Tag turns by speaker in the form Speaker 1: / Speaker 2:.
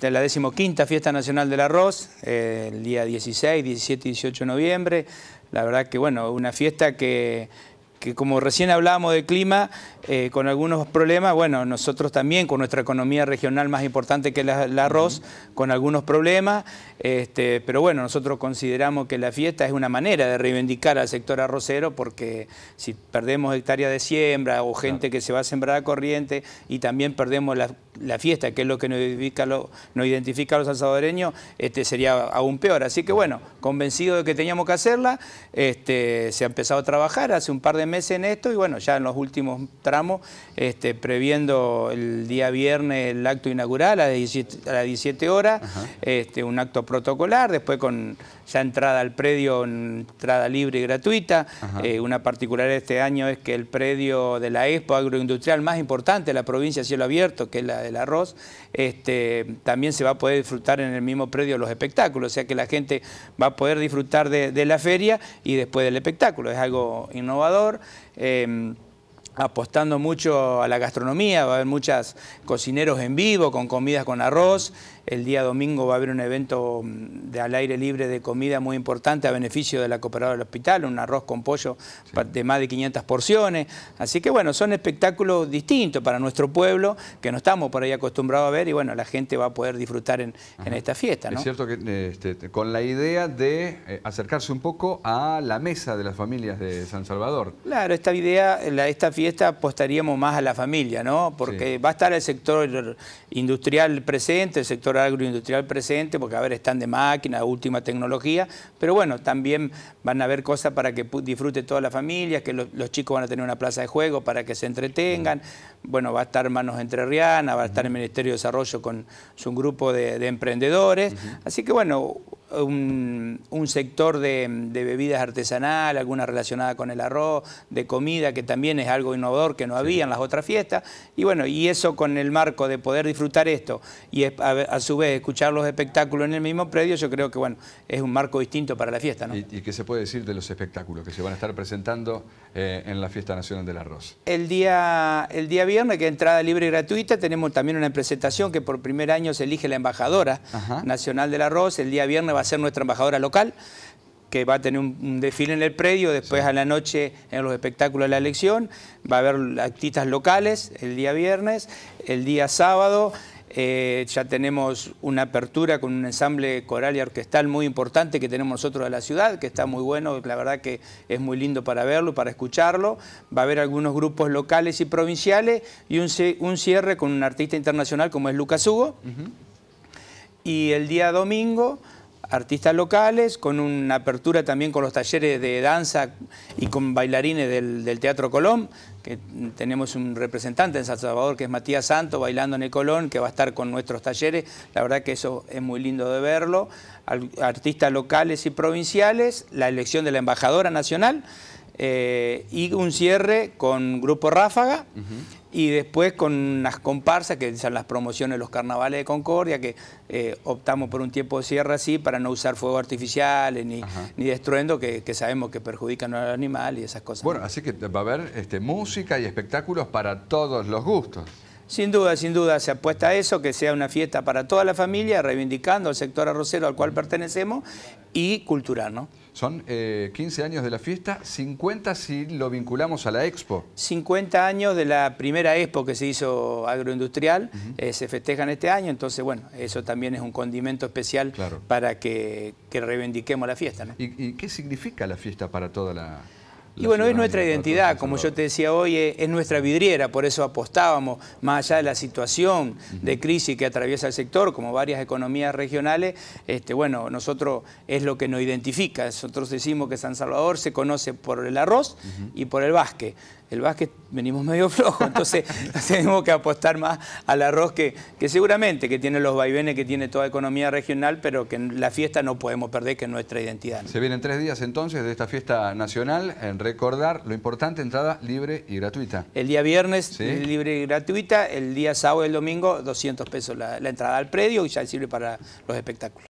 Speaker 1: De la decimoquinta Fiesta Nacional del Arroz, eh, el día 16, 17 y 18 de noviembre. La verdad que, bueno, una fiesta que, como recién hablábamos de clima, eh, con algunos problemas, bueno, nosotros también con nuestra economía regional más importante que el arroz, con algunos problemas, este, pero bueno, nosotros consideramos que la fiesta es una manera de reivindicar al sector arrocero porque si perdemos hectáreas de siembra o gente que se va a sembrar a corriente y también perdemos las la fiesta, que es lo que nos identifica, a los salvadoreños, este, sería aún peor. Así que bueno, convencido de que teníamos que hacerla, este, se ha empezado a trabajar hace un par de meses en esto y bueno, ya en los últimos tramos, este, previendo el día viernes el acto inaugural a las 17, horas, este, un acto protocolar, después con ya entrada al predio, entrada libre y gratuita. Eh, una particularidad este año es que el predio de la Expo Agroindustrial más importante de la provincia cielo abierto, que es la del arroz, este, también se va a poder disfrutar en el mismo predio los espectáculos, o sea que la gente va a poder disfrutar de, la feria y después del espectáculo, es algo innovador. Em, apostando mucho a la gastronomía, va a haber muchas cocineros en vivo con comidas con arroz, el día domingo va a haber un evento mm, de al aire libre de comida muy importante a beneficio de la cooperadora del hospital, un arroz con pollo de más de 500 porciones, así que bueno, son espectáculos distintos para nuestro pueblo que no estamos por ahí acostumbrados a ver y bueno, la gente va a poder disfrutar en, esta fiesta. Es
Speaker 2: cierto que este, con la idea de eh, acercarse un poco a la mesa de las familias de San Salvador.
Speaker 1: Claro, esta idea, esta fiesta esta apostaríamos más a la familia, ¿no? Porque va a estar el sector industrial presente, el sector agroindustrial presente, porque a ver, están de máquina, última tecnología, pero bueno, también van a haber cosas para que disfrute toda la familia, que los, chicos van a tener una plaza de juego para que se entretengan, bueno, va a estar Manos Entre Riana, va a estar el Ministerio de Desarrollo con su grupo de, emprendedores, así que bueno, un, sector de, bebidas artesanal, alguna relacionada con el arroz, de comida, que también es algo innovador que no había en las otras fiestas. Y bueno, y eso con el marco de poder disfrutar esto y a, su vez escuchar los espectáculos en el mismo predio, yo creo que bueno, es un marco distinto para la fiesta. ¿no? ¿Y, qué se
Speaker 2: puede decir de los espectáculos que se van a estar presentando eh, en la Fiesta Nacional del Arroz?
Speaker 1: El día, el día viernes, que es entrada libre y gratuita, tenemos también una presentación que por primer año se elige la embajadora nacional del arroz. El día viernes va ser nuestra embajadora local, que va a tener un, desfile en el predio, después a la noche en los espectáculos de la elección, va a haber artistas locales el día viernes, el día sábado. Eh, ya tenemos una apertura con un ensamble coral y orquestal muy importante que tenemos nosotros de la ciudad, que está muy bueno, la verdad que es muy lindo para verlo, para escucharlo. Va a haber algunos grupos locales y provinciales y un, cierre con un artista internacional como es Lucas Hugo. Y el día domingo artistas locales, con una apertura también con los talleres de danza y con bailarines del, Teatro Colón, que tenemos un representante en San Salvador que es Matías Santo, bailando en el Colón, que va a estar con nuestros talleres. La verdad que eso es muy lindo de verlo. Artistas locales y provinciales, la elección de la embajadora nacional eh, y un cierre con Grupo Ráfaga y después con unas comparsas que son las promociones, de los carnavales de Concordia, que eh, optamos por un tiempo de cierre así para no usar fuego artificial ni, destruendo que, sabemos que perjudican al animal y esas cosas. Bueno, así que va a haber este, música y espectáculos para todos los gustos. Sin duda, sin duda, se apuesta a eso, que sea una fiesta para toda la familia, reivindicando el sector arrocero al cual pertenecemos y cultural, ¿no? Son 15 eh, años de la fiesta, 50 si lo vinculamos a la Expo. 50 años de la primera Expo que se hizo agroindustrial, eh, se festejan este año, entonces bueno, eso también es un condimento especial para que, que, reivindiquemos la fiesta.
Speaker 2: ¿Y qué significa la fiesta para toda la,
Speaker 1: y bueno, es nuestra identidad, como yo te decía hoy, es nuestra vidriera, por eso apostábamos, más allá de la situación de crisis que atraviesa el sector, como varias economías regionales, este, bueno, nosotros es lo que nos identifica. Nosotros decimos que San Salvador se conoce por el arroz y por el básquet el básquet venimos medio flojo, entonces tenemos que apostar más al arroz que, seguramente que tiene los vaivenes que tiene toda economía regional, pero que en la fiesta no podemos perder, que es nuestra identidad.
Speaker 2: Se vienen tres días entonces de esta fiesta nacional, en recordar lo importante, entrada libre y gratuita. El día viernes
Speaker 1: libre y gratuita, el día sábado y el domingo 200 pesos la, la entrada al predio y ya sirve para los espectáculos.